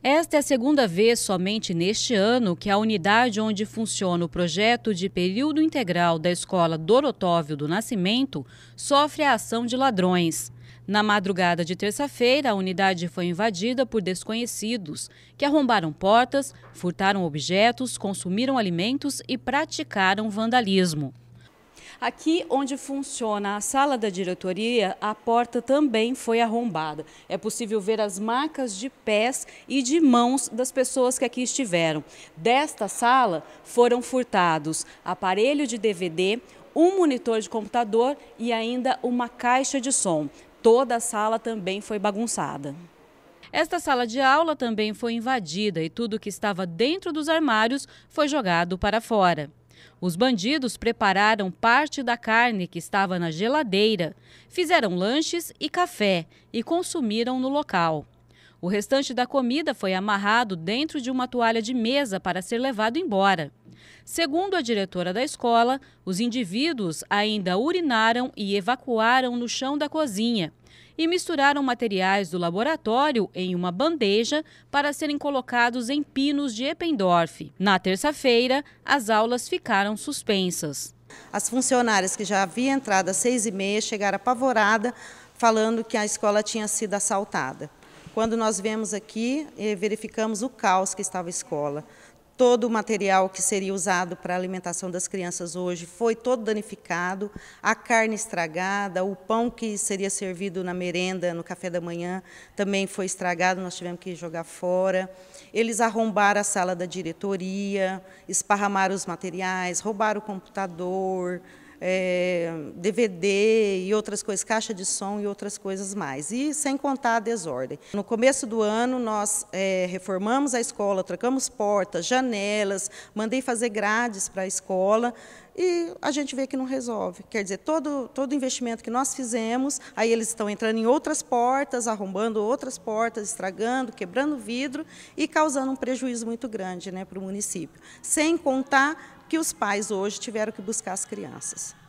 Esta é a segunda vez somente neste ano que a unidade onde funciona o projeto de período integral da Escola Dorotóvio do Nascimento sofre a ação de ladrões. Na madrugada de terça-feira, a unidade foi invadida por desconhecidos, que arrombaram portas, furtaram objetos, consumiram alimentos e praticaram vandalismo. Aqui onde funciona a sala da diretoria, a porta também foi arrombada. É possível ver as marcas de pés e de mãos das pessoas que aqui estiveram. Desta sala foram furtados aparelho de DVD, um monitor de computador e ainda uma caixa de som. Toda a sala também foi bagunçada. Esta sala de aula também foi invadida e tudo que estava dentro dos armários foi jogado para fora. Os bandidos prepararam parte da carne que estava na geladeira, fizeram lanches e café e consumiram no local. O restante da comida foi amarrado dentro de uma toalha de mesa para ser levado embora. Segundo a diretora da escola, os indivíduos ainda urinaram e evacuaram no chão da cozinha e misturaram materiais do laboratório em uma bandeja para serem colocados em pinos de Eppendorf. Na terça-feira, as aulas ficaram suspensas. As funcionárias que já haviam entrado às seis e meia chegaram apavoradas, falando que a escola tinha sido assaltada. Quando nós viemos aqui, eh, verificamos o caos que estava a escola todo o material que seria usado para a alimentação das crianças hoje foi todo danificado, a carne estragada, o pão que seria servido na merenda, no café da manhã, também foi estragado, nós tivemos que jogar fora. Eles arrombaram a sala da diretoria, esparramaram os materiais, roubaram o computador, é, DVD e outras coisas, caixa de som e outras coisas mais, e sem contar a desordem. No começo do ano, nós é, reformamos a escola, trocamos portas, janelas, mandei fazer grades para a escola, e a gente vê que não resolve. Quer dizer, todo, todo investimento que nós fizemos, aí eles estão entrando em outras portas, arrombando outras portas, estragando, quebrando vidro e causando um prejuízo muito grande né, para o município. Sem contar que os pais hoje tiveram que buscar as crianças.